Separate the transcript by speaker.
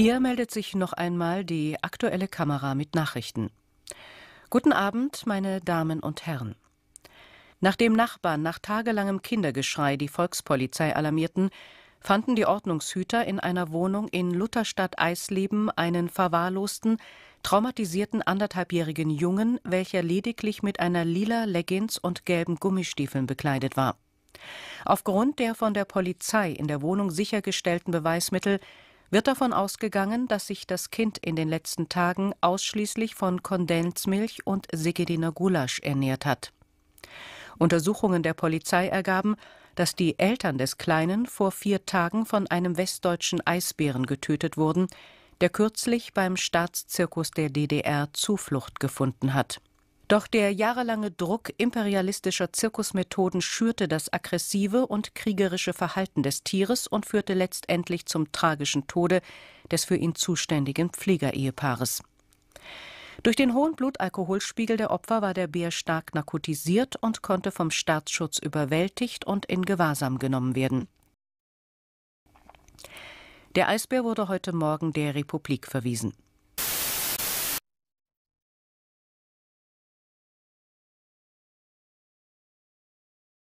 Speaker 1: Hier meldet sich noch einmal die aktuelle Kamera mit Nachrichten. Guten Abend, meine Damen und Herren. Nachdem Nachbarn nach tagelangem Kindergeschrei die Volkspolizei alarmierten, fanden die Ordnungshüter in einer Wohnung in Lutherstadt Eisleben einen verwahrlosten, traumatisierten anderthalbjährigen Jungen, welcher lediglich mit einer lila Leggings und gelben Gummistiefeln bekleidet war. Aufgrund der von der Polizei in der Wohnung sichergestellten Beweismittel wird davon ausgegangen, dass sich das Kind in den letzten Tagen ausschließlich von Kondensmilch und Segediner Gulasch ernährt hat. Untersuchungen der Polizei ergaben, dass die Eltern des Kleinen vor vier Tagen von einem westdeutschen Eisbären getötet wurden, der kürzlich beim Staatszirkus der DDR Zuflucht gefunden hat. Doch der jahrelange Druck imperialistischer Zirkusmethoden schürte das aggressive und kriegerische Verhalten des Tieres und führte letztendlich zum tragischen Tode des für ihn zuständigen Pflegerehepaares. Durch den hohen Blutalkoholspiegel der Opfer war der Bär stark narkotisiert und konnte vom Staatsschutz überwältigt und in Gewahrsam genommen werden. Der Eisbär wurde heute Morgen der Republik verwiesen.